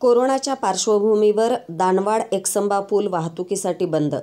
कोरोनाच्या पार्श्वभूमीवर दानवाड एकसंबा पूल वाहतुकीसाठी बंद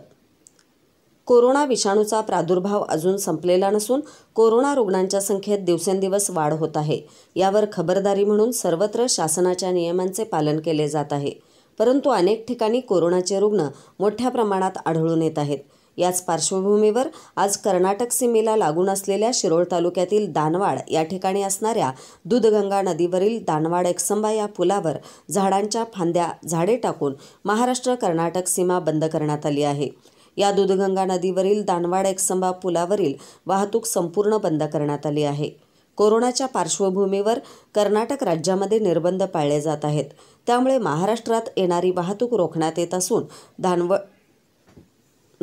कोरोना विषाणूचा प्रादुर्भाव अजून संपलेला नसून कोरोना रुग्णांच्या संख्येत दिवसेंदिवस वाढ होत आहे यावर खबरदारी म्हणून सर्वत्र शासनाच्या नियमांचे पालन केले जात आहे परंतु अनेक ठिकाणी कोरोनाचे रुग्ण मोठ्या प्रमाणात आढळून येत आहेत याच पार्श्वभूमीवर आज कर्नाटक सीमेला लागून असलेल्या शिरोळ तालुक्यातील दानवाड या ठिकाणी असणाऱ्या दूधगंगा नदीवरील दानवाड एक्संबा या पुलावर झाडांच्या फांद्या झाडे टाकून महाराष्ट्र कर्नाटक सीमा बंद करण्यात आली आहे या दूधगंगा नदीवरील दानवाड एक्संबा पुलावरील वाहतूक संपूर्ण बंद करण्यात आली आहे कोरोनाच्या पार्श्वभूमीवर कर्नाटक राज्यामध्ये निर्बंध पाळले जात आहेत त्यामुळे महाराष्ट्रात येणारी वाहतूक रोखण्यात येत असून दानव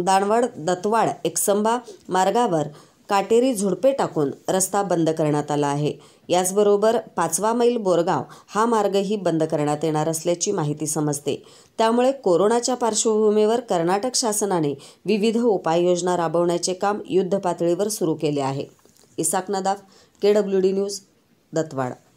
दानवड दतवाड एकसंबा मार्गावर काटेरी झुडपे टाकून रस्ता बंद करण्यात आला आहे याचबरोबर पाचवा मैल बोरगाव हा मार्गही बंद करण्यात येणार असल्याची माहिती समजते त्यामुळे कोरोनाच्या पार्श्वभूमीवर कर्नाटक शासनाने विविध उपाययोजना राबवण्याचे काम युद्धपातळीवर सुरू केले आहे Isaq Nadaf K W D news Dattawad